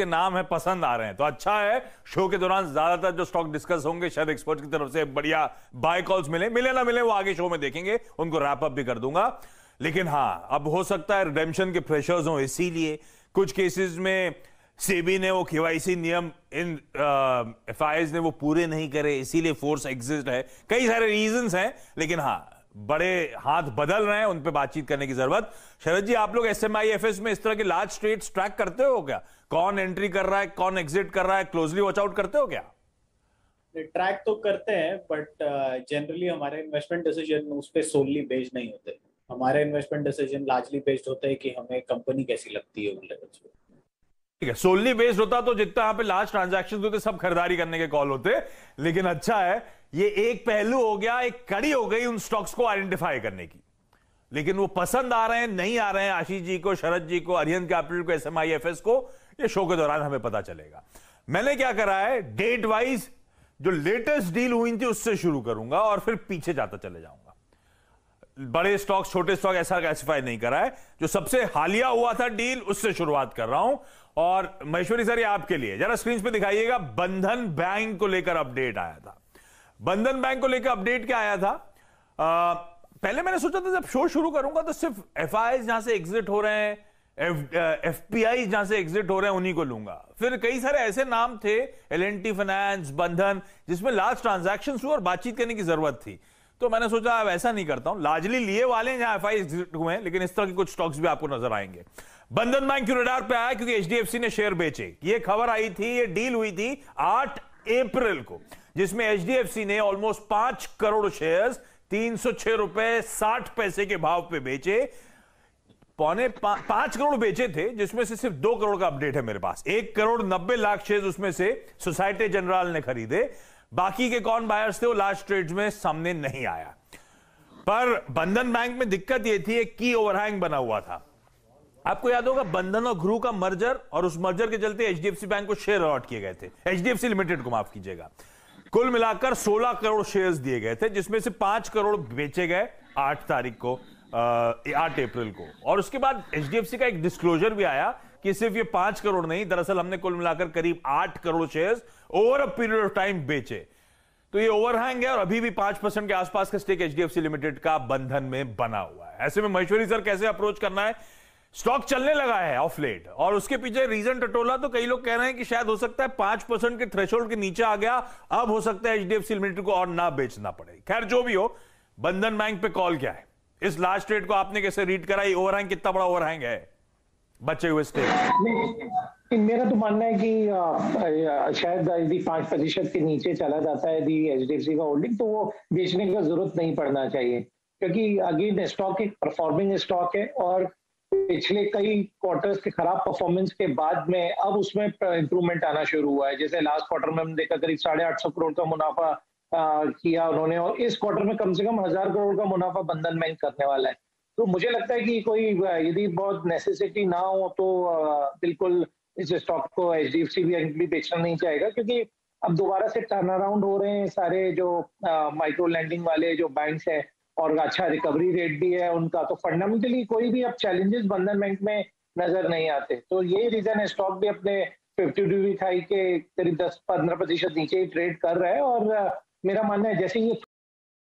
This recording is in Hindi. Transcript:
जिसके नाम है पसंद आ रहे हैं तो अच्छा है शो के दौरान ज्यादातर जो स्टॉक डिस्कस होंगे शायद एक्सपर्ट की तरफ से बढ़िया बाय कॉल्स मिले मिले ना मिले वो आगे शो में देखेंगे उनको रैप अप भी कर दूंगा लेकिन हाँ अब हो सकता है रिडेम्पशन के प्रेशर्स हो इसीलिए कुछ केसेस में सेबी ने वो केवाईसी नियम इन एफ ने वो पूरे नहीं करे इसीलिए फोर्स एग्जिस्ट है कई सारे रीजंस हैं लेकिन हाँ बड़े हाथ बदल रहे हैं उन पर बातचीत करने की जरूरत शरद जी आप लोग S M I F S में इस तरह के लार्ज स्टेट्स ट्रैक करते हो क्या कौन एंट्री कर रहा है कौन एग्जिट कर रहा है क्लोजली वॉच आउट करते हो क्या ट्रैक तो करते हैं बट जनरली uh, हमारे इन्वेस्टमेंट डिसीजन उस पर सोलली बेस्ड नहीं होते हमारे इन्वेस्टमेंट डिसीजन लार्जली बेस्ड होते है कि हमें कंपनी कैसी लगती है उन लेवल्स ठीक है सोलली बेस्ड होता तो जितना यहां पे लास्ट ट्रांजेक्शन होते सब खरीदारी करने के कॉल होते लेकिन अच्छा है ये एक पहलू हो गया एक कड़ी हो गई उन स्टॉक्स को आइडेंटिफाई करने की लेकिन वो पसंद आ रहे हैं नहीं आ रहे हैं आशीष जी को शरद जी को अरियन कैपिटल को S M I F S को ये शो के दौरान हमें पता चलेगा मैंने क्या करा है डेट वाइज जो लेटेस्ट डील हुई थी उससे शुरू करूंगा और फिर पीछे जाता चले जाऊंगा बड़े स्टॉक छोटे स्टॉक ऐसा क्लासीफाई नहीं करा है जो सबसे हालिया हुआ था डील उससे शुरुआत कर रहा हूं और महेश्वरी सर ये आपके लिए जरा स्क्रीन पे दिखाइएगा बंधन बैंक को लेकर अपडेट आया था बंधन बैंक को लेकर अपडेट क्या आया था आ, पहले मैंने सोचा था जब शो शुरू करूंगा तो सिर्फ एफ आई जहां से एग्जिट हो रहे हैं एफ पी आई जहां से एग्जिट हो रहे हैं उन्हीं को लूंगा फिर कई सारे ऐसे नाम थे एल एन टी फाइनेंस बंधन जिसमें लास्ट ट्रांजेक्शन हुआ और बातचीत करने की जरूरत थी तो मैंने सोचा अब ऐसा नहीं करता हूं लार्जली लिए वाले हैं जहां एफ हुए लेकिन इस तरह के कुछ स्टॉक्स भी आपको नजर आएंगे बंधन बैंक क्यों रेडार पे आया क्योंकि एचडीएफसी ने शेयर बेचे ये खबर आई थी ये डील हुई थी आठ अप्रैल को जिसमें एचडीएफसी ने ऑलमोस्ट पांच करोड़ शेयर तीन सौ छह रुपए साठ पैसे के भाव पे बेचे पौने पा, पांच करोड़ बेचे थे जिसमें से सिर्फ दो करोड़ का अपडेट है मेरे पास एक करोड़ नब्बे लाख शेयर उसमें से सोसाइटी जनरल ने खरीदे बाकी के कौन बायर्स थे वो लास्ट ट्रेड में सामने नहीं आया पर बंधन बैंक में दिक्कत यह थी एक की ओवरहैंग बना हुआ था आपको याद होगा बंधन और घरू का मर्जर और उस मर्जर के चलते एचडीएफसी बैंक को शेयर अलॉट किए गए थे एचडीएफसी लिमिटेड को माफ कीजिएगा कुल मिलाकर 16 करोड़ शेयर्स दिए गए थे जिसमें से 5 करोड़ बेचे गए 8 तारीख को आठ अप्रैल को और उसके बाद एचडीएफसी का एक डिस्क्लोजर भी आया कि सिर्फ ये पांच करोड़ नहीं दरअसल हमने कुल मिलाकर करीब आठ crore share over a period of time बेचे तो ये ओवरहैंग है और अभी भी पांच परसेंट के आसपास का स्टेक एचडीएफसी लिमिटेड का बंधन में बना हुआ है ऐसे में महेश्वरी सर कैसे अप्रोच करना है स्टॉक चलने लगा है ऑफ लेट और उसके पीछे रीजन टटोला तो कई लोग कह रहे हैं कि शायद हो सकता है पांच परसेंट के थ्रेशोल्ड के नीचे आ गया अब हो सकता है एचडीएफसी लिमिटेड को और ना बेचना पड़े खैर जो भी हो बंधन बैंक पे कॉल क्या है इस लास्ट ट्रेड को आपने कैसे रीड कराई ओवरहैंग कितना बड़ा ओवरहैंग है बचे हुए स्टेट मेरा तो मानना है कि शायद यदि पांच प्रतिशत के नीचे चला जाता है यदि एच का होल्डिंग तो वो बेचने का जरूरत नहीं पड़ना चाहिए क्योंकि अगेन स्टॉक एक परफॉर्मिंग स्टॉक है और पिछले कई क्वार्टर्स के खराब परफॉर्मेंस के बाद में अब उसमें इंप्रूवमेंट आना शुरू हुआ है जैसे लास्ट क्वार्टर में हम देखा करीब साढ़े आठ सौ करोड़ का मुनाफा किया उन्होंने और इस क्वार्टर में कम से कम हजार करोड़ का मुनाफा बंधन बैंक करने वाला है तो मुझे लगता है कि कोई यदि बहुत नेसेसिटी ना हो तो बिल्कुल इस स्टॉक को H D F C bank भी बेचना नहीं चाहेगा क्योंकि अब दोबारा से टर्न अराउंड हो रहे हैं सारे जो माइक्रो लैंडिंग वाले जो बैंक है और अच्छा रिकवरी रेट भी है उनका तो फंडामेंटली कोई भी अब चैलेंजेस बंधन बैंक में नजर नहीं आते तो यही रीजन है स्टॉक भी अपने फिफ्टी डिग्री खाई के करीब दस पंद्रह प्रतिशत नीचे ही ट्रेड कर रहा है और मेरा मानना है जैसे ये